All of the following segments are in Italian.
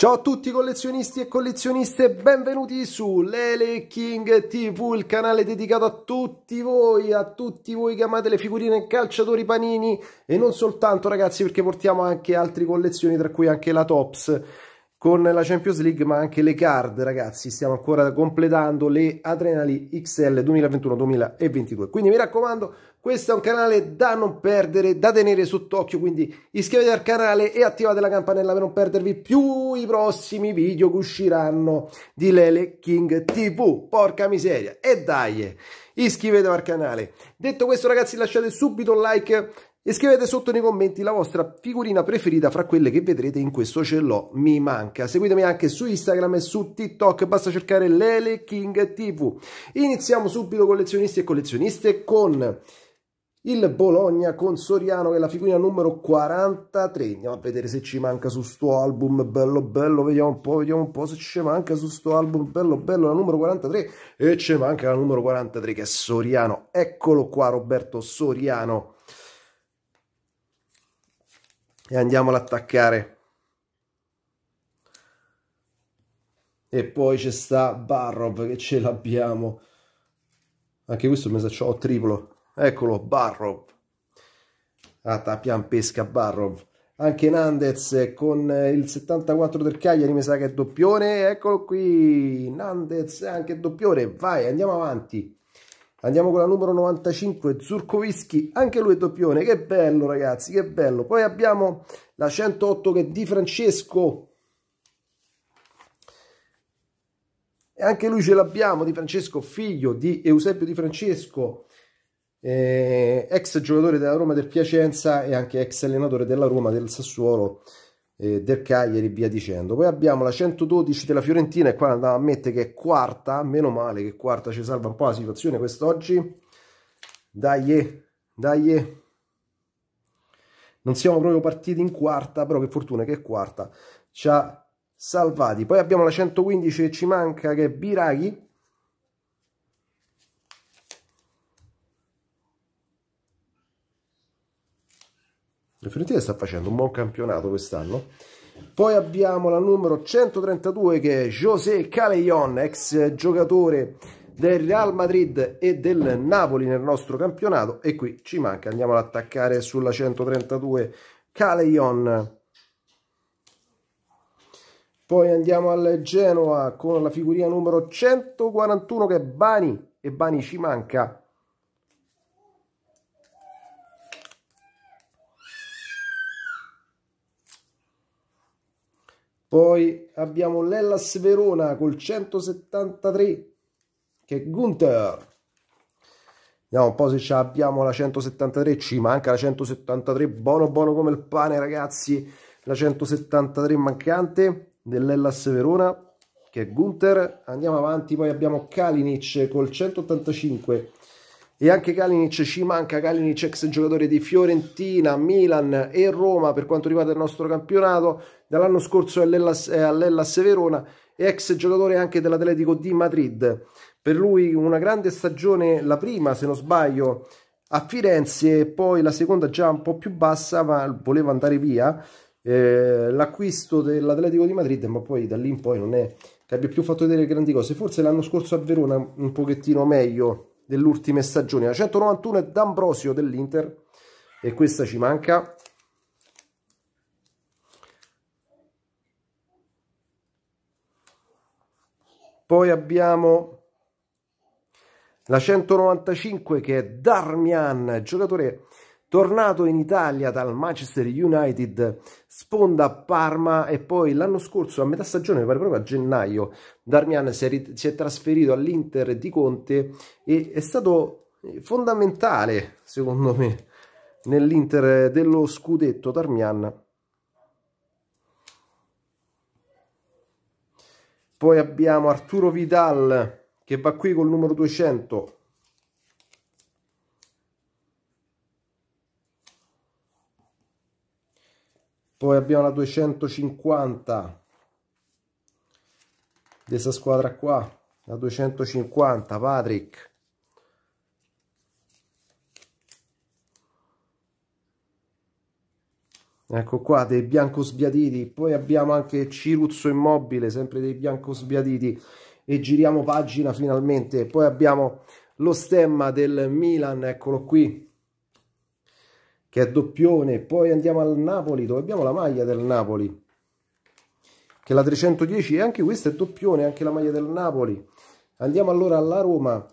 Ciao a tutti collezionisti e collezioniste, benvenuti su Lele King TV, il canale dedicato a tutti voi, a tutti voi che amate le figurine calciatori panini e non soltanto ragazzi perché portiamo anche altre collezioni tra cui anche la Tops con la Champions League ma anche le card ragazzi stiamo ancora completando le Adrenali XL 2021-2022 quindi mi raccomando questo è un canale da non perdere da tenere sott'occhio quindi iscrivetevi al canale e attivate la campanella per non perdervi più i prossimi video che usciranno di Lele King TV porca miseria e dai iscrivetevi al canale detto questo ragazzi lasciate subito un like e scrivete sotto nei commenti la vostra figurina preferita fra quelle che vedrete in questo ce l'ho mi manca seguitemi anche su Instagram e su TikTok basta cercare Lele King TV iniziamo subito collezionisti e collezioniste con il Bologna con Soriano che è la figurina numero 43 andiamo a vedere se ci manca su sto album bello bello vediamo un po' vediamo un po' se ci manca su sto album bello bello la numero 43 e ci manca la numero 43 che è Soriano eccolo qua Roberto Soriano e andiamo ad attaccare e poi c'è sta Barrov che ce l'abbiamo anche questo mi sa ho triplo eccolo Barrov ah, tappian pesca Barrov anche Nandez con il 74 del Cagliari mi sa che è doppione eccolo qui Nandez anche doppione vai andiamo avanti Andiamo con la numero 95, Zurkovischi, anche lui è doppione, che bello ragazzi, che bello. Poi abbiamo la 108 che è Di Francesco. E anche lui ce l'abbiamo, Di Francesco, figlio di Eusebio Di Francesco, eh, ex giocatore della Roma del Piacenza e anche ex allenatore della Roma del Sassuolo eh, del Cagliari via dicendo. Poi abbiamo la 112 della Fiorentina e qua andiamo a mettere che è quarta, meno male che quarta ci salva un po' la situazione quest'oggi. Dai, dai. Non siamo proprio partiti in quarta, però che fortuna che è quarta. Ci ha salvati. Poi abbiamo la 115 che ci manca che è Biraghi La Fiorentina sta facendo un buon campionato quest'anno. Poi abbiamo la numero 132 che è José Caleon, ex giocatore del Real Madrid e del Napoli nel nostro campionato. E qui ci manca, andiamo ad attaccare sulla 132 Caleon. Poi andiamo al Genoa con la figurina numero 141 che è Bani e Bani ci manca Poi abbiamo l'Ellas Verona col 173, che è Gunther. Vediamo un po' se abbiamo la 173, ci manca la 173, buono buono come il pane ragazzi, la 173 mancante dell'Ellas Verona, che è Gunther. Andiamo avanti, poi abbiamo Kalinic col 185, e anche Kalinic ci manca, Kalinic ex giocatore di Fiorentina, Milan e Roma per quanto riguarda il nostro campionato, dall'anno scorso è all'Ellas, all'Ellas Verona e ex giocatore anche dell'Atletico di Madrid. Per lui una grande stagione, la prima se non sbaglio, a Firenze, e poi la seconda già un po' più bassa, ma voleva andare via. Eh, l'acquisto dell'Atletico di Madrid, ma poi da lì in poi non è che abbia più fatto vedere grandi cose. Forse l'anno scorso a Verona un pochettino meglio delle ultime stagioni. La 191 è D'Ambrosio dell'Inter e questa ci manca. Poi abbiamo la 195 che è Darmian, giocatore Tornato in Italia dal Manchester United, sponda a Parma e poi l'anno scorso a metà stagione, mi pare proprio a gennaio, Darmian si è, si è trasferito all'Inter di Conte e è stato fondamentale, secondo me, nell'Inter dello scudetto Darmian. Poi abbiamo Arturo Vidal che va qui col numero 200. poi abbiamo la 250 questa squadra qua la 250 Patrick ecco qua dei bianco sbiaditi poi abbiamo anche Ciruzzo Immobile sempre dei bianco sbiaditi e giriamo pagina finalmente poi abbiamo lo stemma del Milan eccolo qui che è doppione, poi andiamo al Napoli dove abbiamo la maglia del Napoli, che è la 310 e anche questa è doppione, anche la maglia del Napoli. Andiamo allora alla Roma,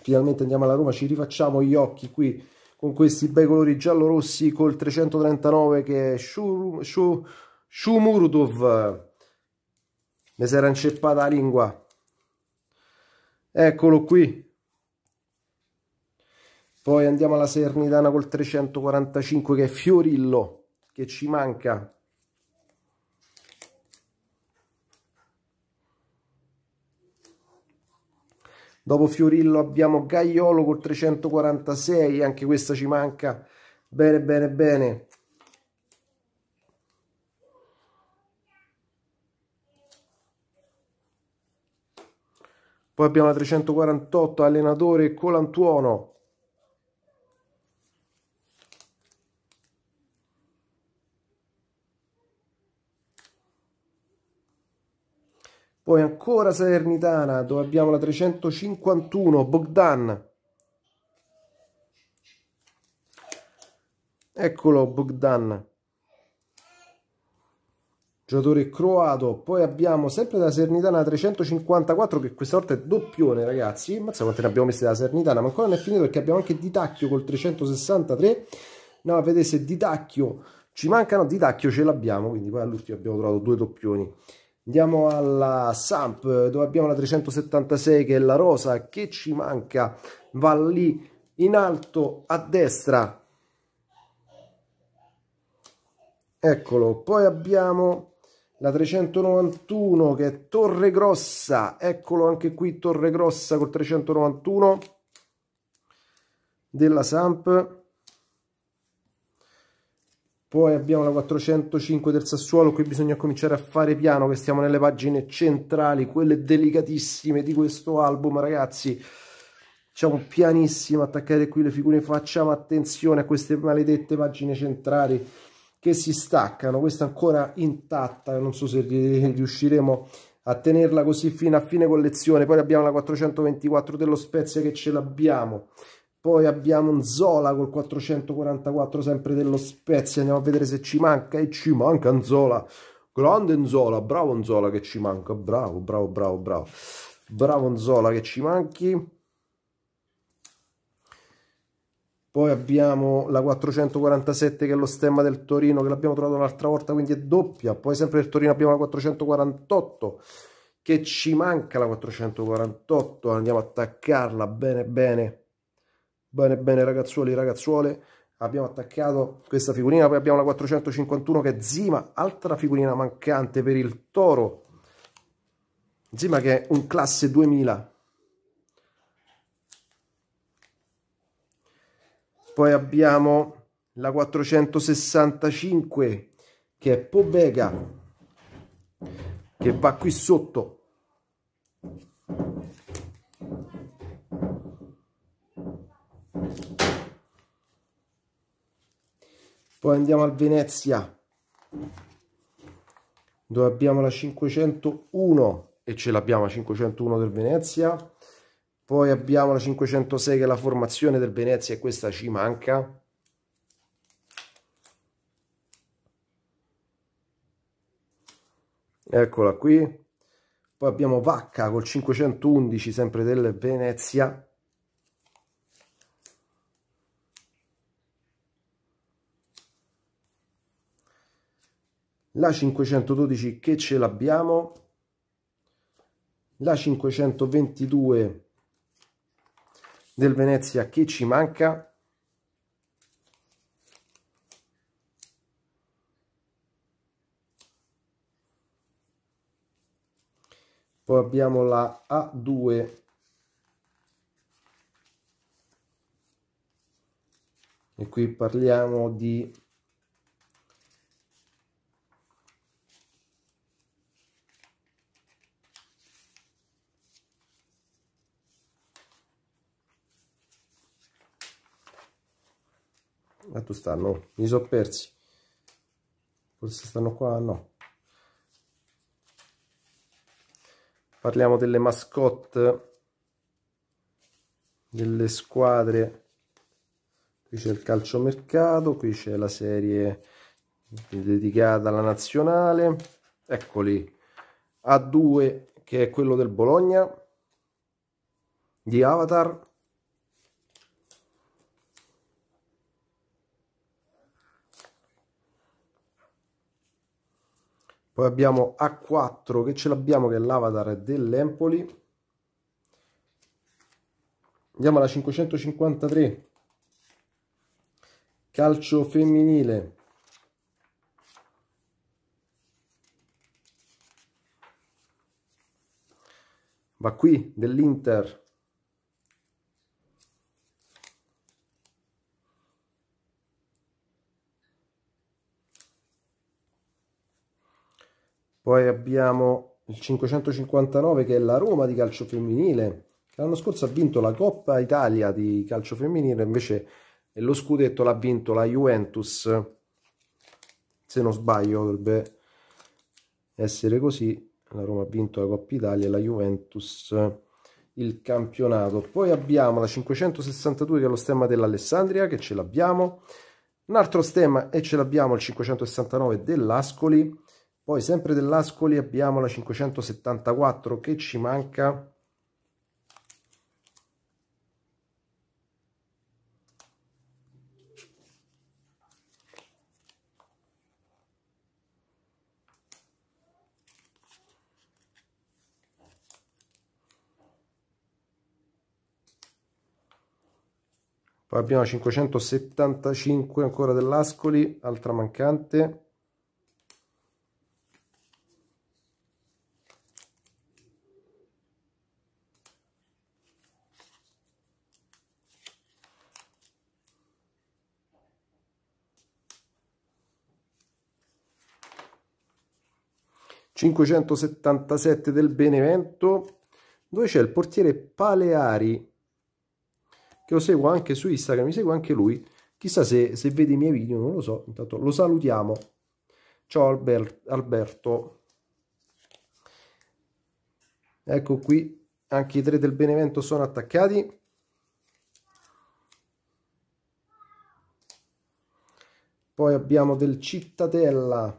finalmente andiamo alla Roma, ci rifacciamo gli occhi qui con questi bei colori giallo-rossi col 339 che è Shumurdov, Mi si era inceppata la lingua. Eccolo qui. Poi andiamo alla Sernitana col 345 che è Fiorillo, che ci manca. Dopo Fiorillo abbiamo Gaiolo col 346, anche questa ci manca. Bene, bene, bene. Poi abbiamo la 348 allenatore Colantuono Poi ancora Salernitana, dove abbiamo la 351, Bogdan. Eccolo Bogdan. Giocatore croato. Poi abbiamo sempre da Salernitana 354, che questa volta è doppione, ragazzi. Mazza quante ne abbiamo messe da Salernitana, ma ancora non è finito perché abbiamo anche Ditacchio col 363. No, vedete se Ditacchio ci mancano, Ditacchio ce l'abbiamo, quindi poi all'ultimo abbiamo trovato due doppioni. Andiamo alla Samp dove abbiamo la 376 che è la rosa che ci manca, va lì in alto a destra. Eccolo, poi abbiamo la 391 che è Torre Grossa, eccolo anche qui Torre Grossa col 391 della Samp poi abbiamo la 405 del Sassuolo, qui bisogna cominciare a fare piano che stiamo nelle pagine centrali, quelle delicatissime di questo album ragazzi. facciamo pianissimo, attaccate qui le figure, facciamo attenzione a queste maledette pagine centrali che si staccano, questa ancora intatta, non so se riusciremo a tenerla così fino a fine collezione, poi abbiamo la 424 dello Spezia che ce l'abbiamo poi abbiamo un Zola col 444 sempre dello Spezia, andiamo a vedere se ci manca e ci manca Zola grande Zola bravo Zola che ci manca, bravo, bravo, bravo, bravo, bravo Zola che ci manchi. Poi abbiamo la 447 che è lo stemma del Torino che l'abbiamo trovato l'altra volta quindi è doppia, poi sempre del Torino abbiamo la 448 che ci manca la 448, andiamo a attaccarla bene bene Bene, bene ragazzuoli, ragazzuole, abbiamo attaccato questa figurina, poi abbiamo la 451 che è Zima, altra figurina mancante per il Toro. Zima che è un classe 2000. Poi abbiamo la 465 che è Pobega, che va qui sotto poi andiamo al Venezia dove abbiamo la 501 e ce l'abbiamo la 501 del Venezia poi abbiamo la 506 che è la formazione del Venezia e questa ci manca eccola qui poi abbiamo Vacca col 511 sempre del Venezia la 512 che ce l'abbiamo, la 522 del Venezia che ci manca, poi abbiamo la A2 e qui parliamo di stanno? Mi sono persi. Forse stanno qua? No. Parliamo delle mascotte delle squadre. Qui c'è il calciomercato, qui c'è la serie dedicata alla nazionale. Eccoli. A2 che è quello del Bologna di Avatar Poi abbiamo A4 che ce l'abbiamo che è l'avatar dell'Empoli. Andiamo alla 553. Calcio femminile. Va qui dell'Inter Poi abbiamo il 559 che è la Roma di calcio femminile. L'anno scorso ha vinto la Coppa Italia di calcio femminile, invece lo scudetto l'ha vinto la Juventus. Se non sbaglio dovrebbe essere così. La Roma ha vinto la Coppa Italia e la Juventus il campionato. Poi abbiamo la 562 che è lo stemma dell'Alessandria, che ce l'abbiamo. Un altro stemma e ce l'abbiamo il 569 dell'Ascoli poi sempre dell'Ascoli abbiamo la 574 che ci manca. Poi abbiamo la 575 ancora dell'Ascoli, altra mancante. 577 del Benevento, dove c'è il portiere Paleari, che lo seguo anche su Instagram, mi segue anche lui. Chissà se, se vede i miei video, non lo so, intanto lo salutiamo. Ciao Alberto. Ecco qui, anche i tre del Benevento sono attaccati. Poi abbiamo del Cittadella.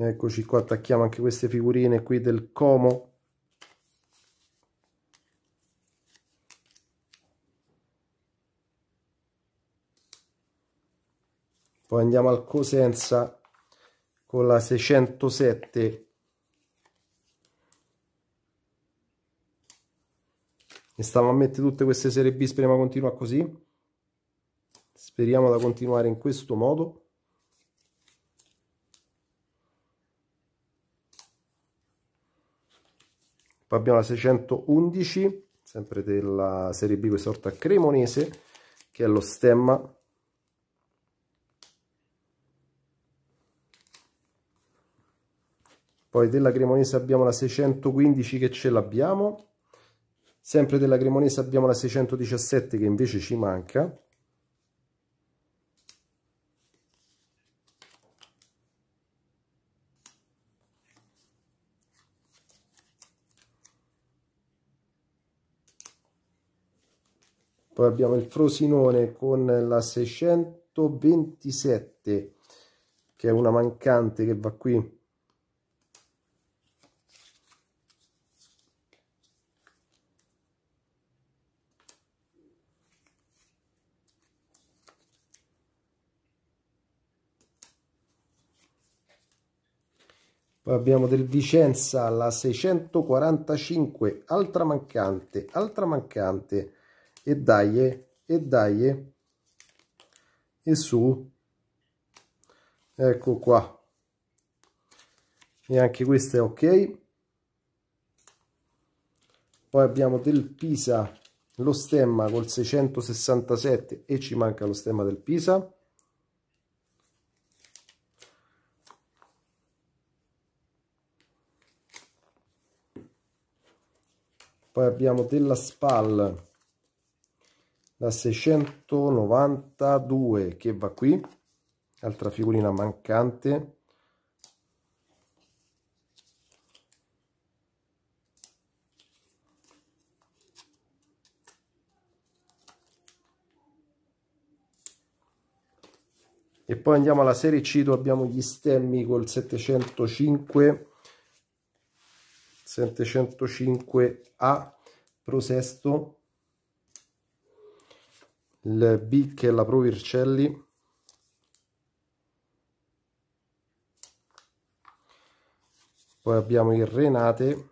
eccoci qua attacchiamo anche queste figurine qui del Como poi andiamo al Cosenza con la 607 e stavo a mettere tutte queste serie B speriamo continua così speriamo da continuare in questo modo poi abbiamo la 611 sempre della serie B questa sorta cremonese che è lo stemma poi della cremonese abbiamo la 615 che ce l'abbiamo sempre della cremonese abbiamo la 617 che invece ci manca poi abbiamo il Frosinone con la 627 che è una mancante che va qui Poi abbiamo del Vicenza la 645, altra mancante, altra mancante e daglie e daglie e su ecco qua e anche questo è ok poi abbiamo del Pisa lo stemma col 667 e ci manca lo stemma del Pisa poi abbiamo della SPAL da 692 che va qui altra figurina mancante e poi andiamo alla serie C dove abbiamo gli stemmi col 705 705A Prosesto il Bic e la Pro Vircelli poi abbiamo il Renate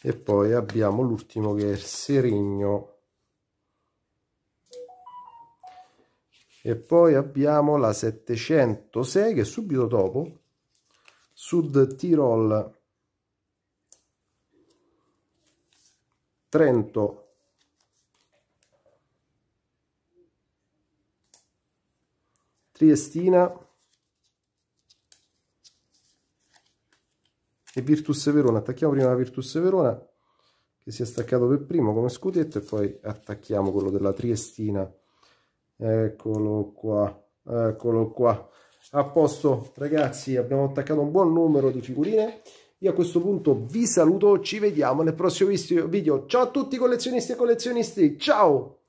e poi abbiamo l'ultimo che è il Serigno e poi abbiamo la 706 che subito dopo Sud Tirol Trento Triestina e Virtus Verona. Attacchiamo prima la Virtus Verona che si è staccato per primo come scudetto e poi attacchiamo quello della Triestina. Eccolo qua, eccolo qua. A posto ragazzi, abbiamo attaccato un buon numero di figurine. Io a questo punto vi saluto, ci vediamo nel prossimo video. Ciao a tutti collezionisti e collezionisti, ciao!